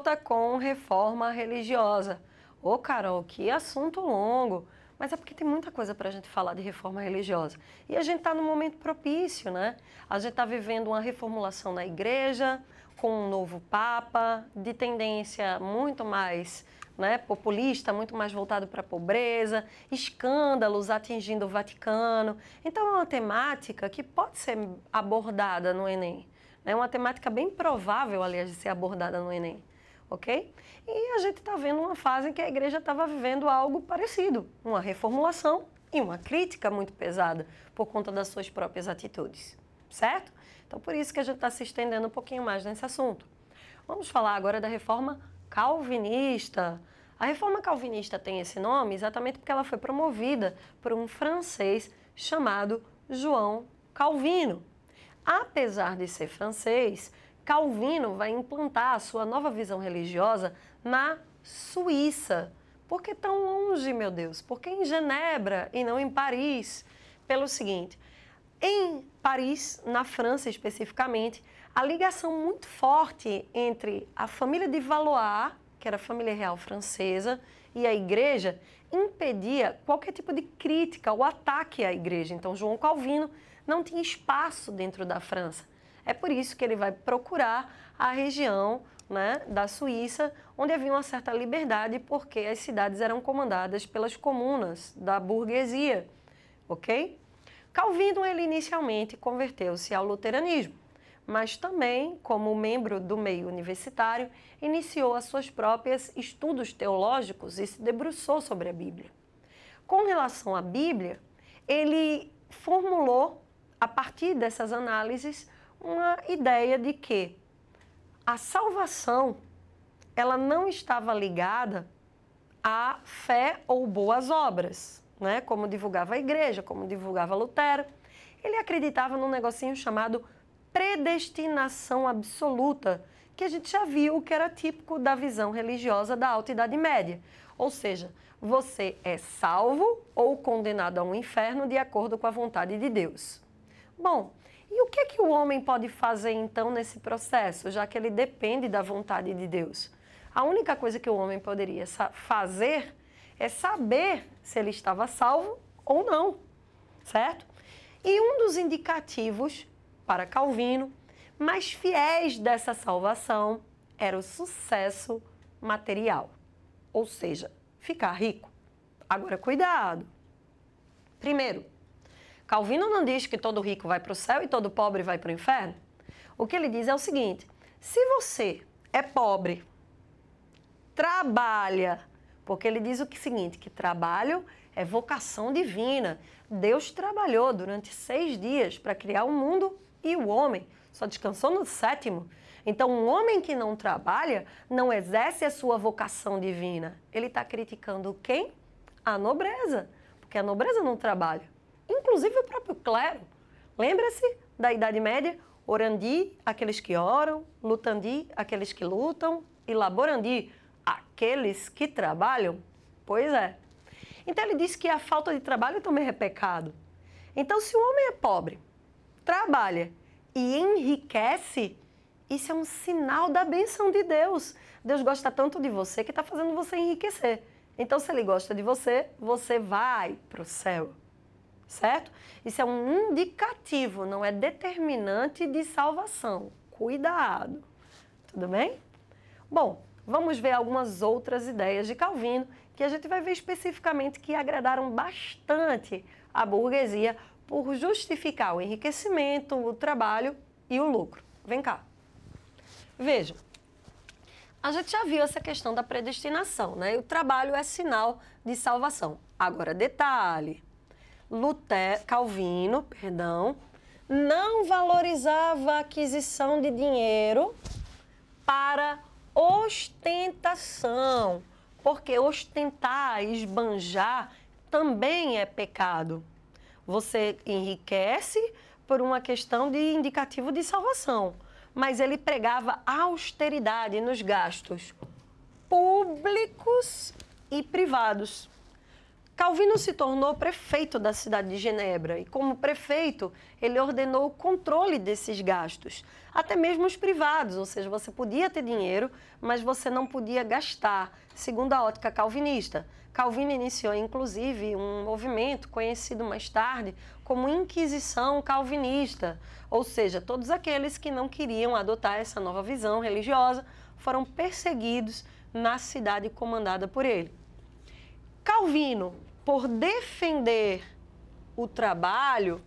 volta com reforma religiosa. Ô, Carol, que assunto longo. Mas é porque tem muita coisa para a gente falar de reforma religiosa. E a gente está num momento propício, né? A gente está vivendo uma reformulação na igreja, com um novo Papa, de tendência muito mais né, populista, muito mais voltado para a pobreza, escândalos atingindo o Vaticano. Então, é uma temática que pode ser abordada no Enem. É uma temática bem provável, aliás, de ser abordada no Enem ok? E a gente está vendo uma fase em que a igreja estava vivendo algo parecido, uma reformulação e uma crítica muito pesada por conta das suas próprias atitudes, certo? Então, por isso que a gente está se estendendo um pouquinho mais nesse assunto. Vamos falar agora da reforma calvinista. A reforma calvinista tem esse nome exatamente porque ela foi promovida por um francês chamado João Calvino. Apesar de ser francês, Calvino vai implantar a sua nova visão religiosa na Suíça. Por que tão longe, meu Deus? Por que em Genebra e não em Paris? Pelo seguinte, em Paris, na França especificamente, a ligação muito forte entre a família de Valois, que era a família real francesa, e a igreja impedia qualquer tipo de crítica ou ataque à igreja. Então, João Calvino não tinha espaço dentro da França. É por isso que ele vai procurar a região né, da Suíça, onde havia uma certa liberdade, porque as cidades eram comandadas pelas comunas da burguesia, ok? Calvino, ele inicialmente converteu-se ao luteranismo, mas também, como membro do meio universitário, iniciou as suas próprias estudos teológicos e se debruçou sobre a Bíblia. Com relação à Bíblia, ele formulou, a partir dessas análises, uma ideia de que a salvação ela não estava ligada à fé ou boas obras, né? como divulgava a igreja, como divulgava Lutero. Ele acreditava num negocinho chamado predestinação absoluta, que a gente já viu que era típico da visão religiosa da Alta Idade Média. Ou seja, você é salvo ou condenado a um inferno de acordo com a vontade de Deus. Bom, e o que é que o homem pode fazer então nesse processo, já que ele depende da vontade de Deus? A única coisa que o homem poderia fazer é saber se ele estava salvo ou não, certo? E um dos indicativos para Calvino mais fiéis dessa salvação era o sucesso material, ou seja, ficar rico. Agora, cuidado! Primeiro, Calvino não diz que todo rico vai para o céu e todo pobre vai para o inferno. O que ele diz é o seguinte: se você é pobre, trabalha, porque ele diz o que, seguinte: que trabalho é vocação divina. Deus trabalhou durante seis dias para criar o mundo e o homem, só descansou no sétimo. Então, um homem que não trabalha não exerce a sua vocação divina. Ele está criticando quem? A nobreza, porque a nobreza não trabalha inclusive o próprio clero. Lembra-se da Idade Média? Orandi, aqueles que oram, lutandi, aqueles que lutam, e laborandi, aqueles que trabalham? Pois é. Então ele diz que a falta de trabalho também é pecado. Então, se o homem é pobre, trabalha e enriquece, isso é um sinal da benção de Deus. Deus gosta tanto de você que está fazendo você enriquecer. Então, se ele gosta de você, você vai para o céu certo? Isso é um indicativo, não é determinante de salvação. Cuidado. Tudo bem? Bom, vamos ver algumas outras ideias de Calvino que a gente vai ver especificamente que agradaram bastante a burguesia por justificar o enriquecimento, o trabalho e o lucro. Vem cá. Vejam, a gente já viu essa questão da predestinação, né? o trabalho é sinal de salvação. Agora, detalhe: Lutero, Calvino, perdão, não valorizava a aquisição de dinheiro para ostentação, porque ostentar, esbanjar também é pecado. Você enriquece por uma questão de indicativo de salvação, mas ele pregava austeridade nos gastos públicos e privados. Calvino se tornou prefeito da cidade de Genebra e, como prefeito, ele ordenou o controle desses gastos, até mesmo os privados, ou seja, você podia ter dinheiro, mas você não podia gastar, segundo a ótica calvinista. Calvino iniciou, inclusive, um movimento conhecido mais tarde como Inquisição Calvinista, ou seja, todos aqueles que não queriam adotar essa nova visão religiosa foram perseguidos na cidade comandada por ele. Calvino por defender o trabalho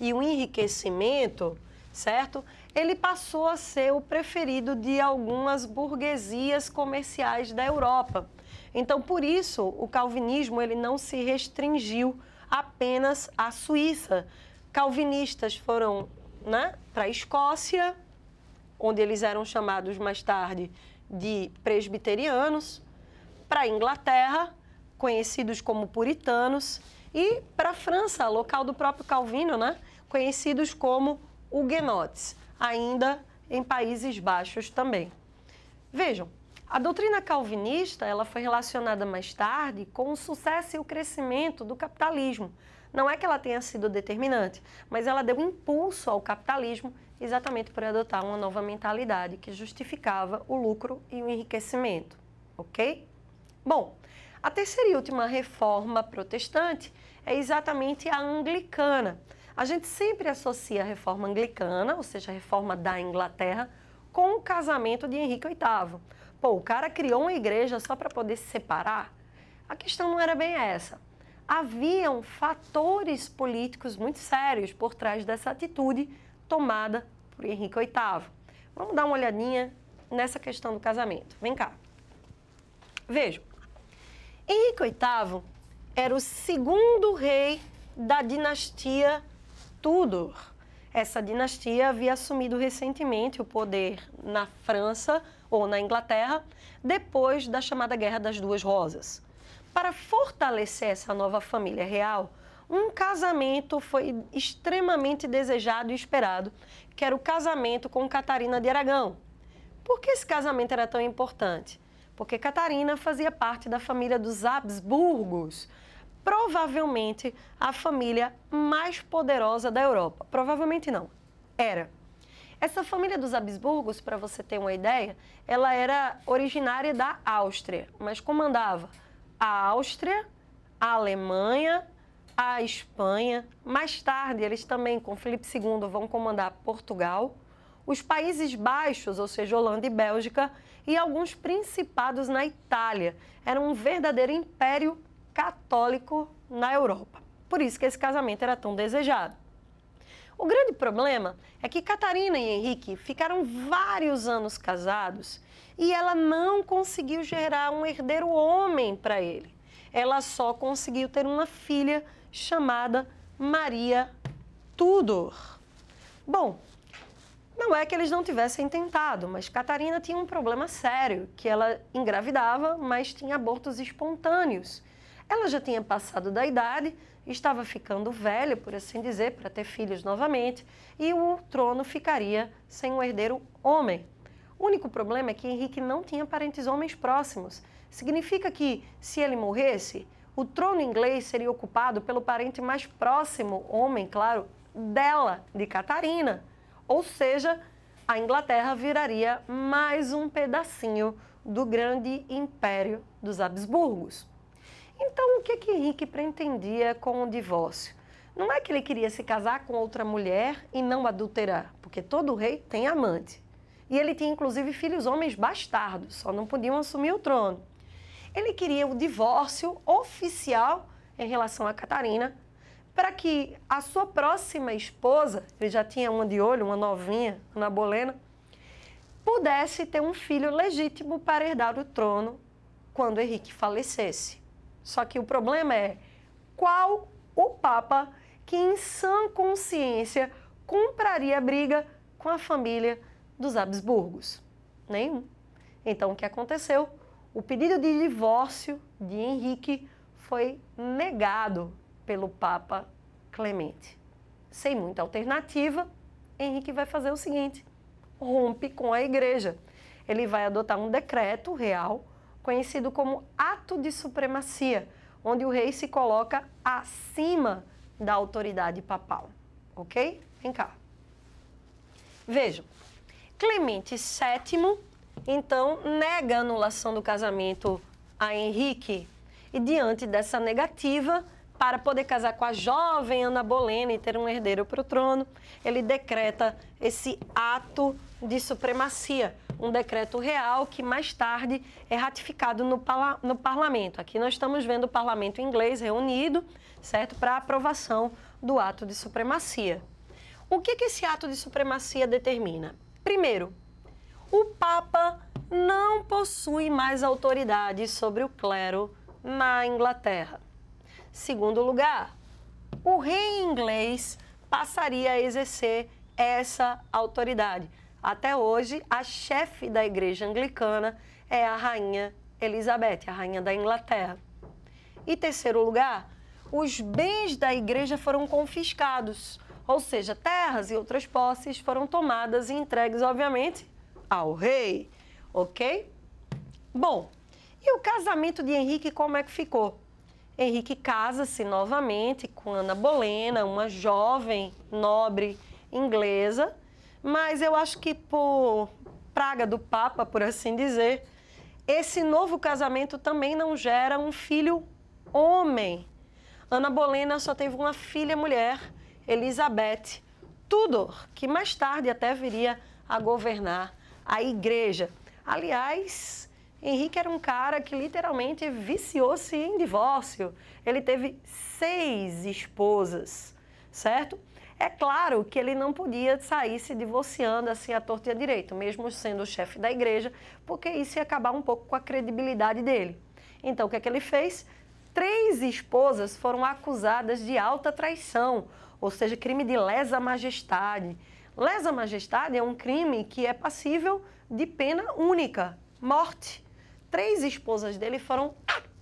e o enriquecimento, certo? Ele passou a ser o preferido de algumas burguesias comerciais da Europa. Então, por isso, o calvinismo ele não se restringiu apenas à Suíça. Calvinistas foram né, para a Escócia, onde eles eram chamados mais tarde de presbiterianos, para a Inglaterra, conhecidos como puritanos, e para a França, local do próprio Calvino, né? conhecidos como huguenotes, ainda em Países Baixos também. Vejam, a doutrina calvinista ela foi relacionada mais tarde com o sucesso e o crescimento do capitalismo. Não é que ela tenha sido determinante, mas ela deu impulso ao capitalismo exatamente por adotar uma nova mentalidade que justificava o lucro e o enriquecimento, ok? Bom, a terceira e última reforma protestante é exatamente a anglicana. A gente sempre associa a reforma anglicana, ou seja, a reforma da Inglaterra, com o casamento de Henrique VIII. Pô, o cara criou uma igreja só para poder se separar? A questão não era bem essa. Haviam fatores políticos muito sérios por trás dessa atitude tomada por Henrique VIII. Vamos dar uma olhadinha nessa questão do casamento. Vem cá. Vejam, Henrique VIII era o segundo rei da dinastia Tudor. Essa dinastia havia assumido recentemente o poder na França ou na Inglaterra, depois da chamada Guerra das Duas Rosas. Para fortalecer essa nova família real, um casamento foi extremamente desejado e esperado, que era o casamento com Catarina de Aragão. Por que esse casamento era tão importante? porque Catarina fazia parte da família dos Habsburgos, provavelmente a família mais poderosa da Europa. Provavelmente não, era. Essa família dos Habsburgos, para você ter uma ideia, ela era originária da Áustria, mas comandava a Áustria, a Alemanha, a Espanha. Mais tarde, eles também, com Felipe II, vão comandar Portugal, os Países Baixos, ou seja, Holanda e Bélgica, e alguns principados na Itália. Era um verdadeiro império católico na Europa. Por isso que esse casamento era tão desejado. O grande problema é que Catarina e Henrique ficaram vários anos casados e ela não conseguiu gerar um herdeiro homem para ele. Ela só conseguiu ter uma filha chamada Maria Tudor. Bom, não é que eles não tivessem tentado, mas Catarina tinha um problema sério, que ela engravidava, mas tinha abortos espontâneos. Ela já tinha passado da idade, estava ficando velha, por assim dizer, para ter filhos novamente, e o trono ficaria sem um herdeiro homem. O único problema é que Henrique não tinha parentes homens próximos. Significa que, se ele morresse, o trono inglês seria ocupado pelo parente mais próximo, homem, claro, dela, de Catarina. Ou seja, a Inglaterra viraria mais um pedacinho do grande império dos Habsburgos. Então, o que é que Henrique pretendia com o divórcio? Não é que ele queria se casar com outra mulher e não adulterar, porque todo rei tem amante. E ele tinha inclusive filhos homens bastardos, só não podiam assumir o trono. Ele queria o divórcio oficial em relação a Catarina para que a sua próxima esposa, ele já tinha uma de olho, uma novinha, Ana Bolena, pudesse ter um filho legítimo para herdar o trono quando Henrique falecesse. Só que o problema é qual o Papa que, em sã consciência, compraria briga com a família dos Habsburgos? Nenhum. Então, o que aconteceu? O pedido de divórcio de Henrique foi negado pelo Papa Clemente. Sem muita alternativa, Henrique vai fazer o seguinte: rompe com a igreja. Ele vai adotar um decreto real conhecido como ato de supremacia, onde o rei se coloca acima da autoridade papal. OK? Vem cá. Vejam. Clemente VII então nega a anulação do casamento a Henrique e diante dessa negativa, para poder casar com a jovem Ana Bolena e ter um herdeiro para o trono, ele decreta esse ato de supremacia, um decreto real que mais tarde é ratificado no, no parlamento. Aqui nós estamos vendo o parlamento inglês reunido, certo, para aprovação do ato de supremacia. O que, que esse ato de supremacia determina? Primeiro, o Papa não possui mais autoridade sobre o clero na Inglaterra. Segundo lugar, o rei inglês passaria a exercer essa autoridade. Até hoje, a chefe da igreja anglicana é a rainha Elizabeth, a rainha da Inglaterra. E terceiro lugar, os bens da igreja foram confiscados, ou seja, terras e outras posses foram tomadas e entregues, obviamente, ao rei, ok? Bom, e o casamento de Henrique como é que ficou? Henrique casa-se novamente com Ana Bolena, uma jovem nobre inglesa, mas eu acho que por praga do Papa, por assim dizer, esse novo casamento também não gera um filho homem. Ana Bolena só teve uma filha mulher, Elizabeth Tudor, que mais tarde até viria a governar a igreja. Aliás, Henrique era um cara que literalmente viciou-se em divórcio. Ele teve seis esposas, certo? É claro que ele não podia sair se divorciando assim à torta e à direita, mesmo sendo o chefe da igreja, porque isso ia acabar um pouco com a credibilidade dele. Então, o que é que ele fez? Três esposas foram acusadas de alta traição, ou seja, crime de lesa majestade. Lesa majestade é um crime que é passível de pena única, morte três esposas dele foram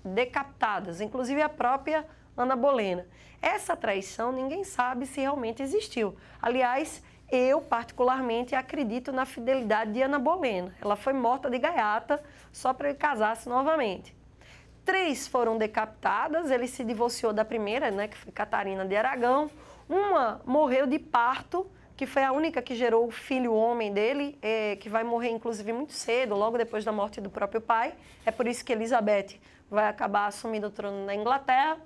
decapitadas, inclusive a própria Ana Bolena. Essa traição ninguém sabe se realmente existiu. Aliás, eu particularmente acredito na fidelidade de Ana Bolena. Ela foi morta de gaiata só para ele casar-se novamente. Três foram decapitadas, ele se divorciou da primeira, né, que foi Catarina de Aragão. Uma morreu de parto que foi a única que gerou o filho homem dele, é, que vai morrer inclusive muito cedo, logo depois da morte do próprio pai. É por isso que Elizabeth vai acabar assumindo o trono na Inglaterra.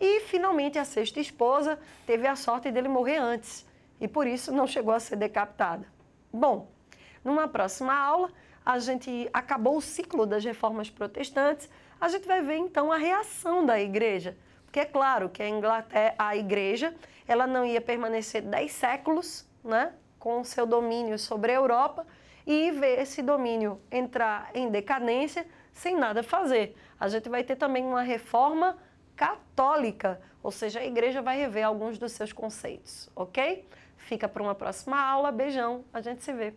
E finalmente a sexta esposa teve a sorte dele morrer antes e por isso não chegou a ser decapitada. Bom, numa próxima aula a gente acabou o ciclo das reformas protestantes, a gente vai ver então a reação da igreja. Porque é claro que a Inglaterra, a igreja, ela não ia permanecer dez séculos né, com seu domínio sobre a Europa e ver esse domínio entrar em decadência sem nada fazer. A gente vai ter também uma reforma católica, ou seja, a igreja vai rever alguns dos seus conceitos, ok? Fica para uma próxima aula. Beijão, a gente se vê.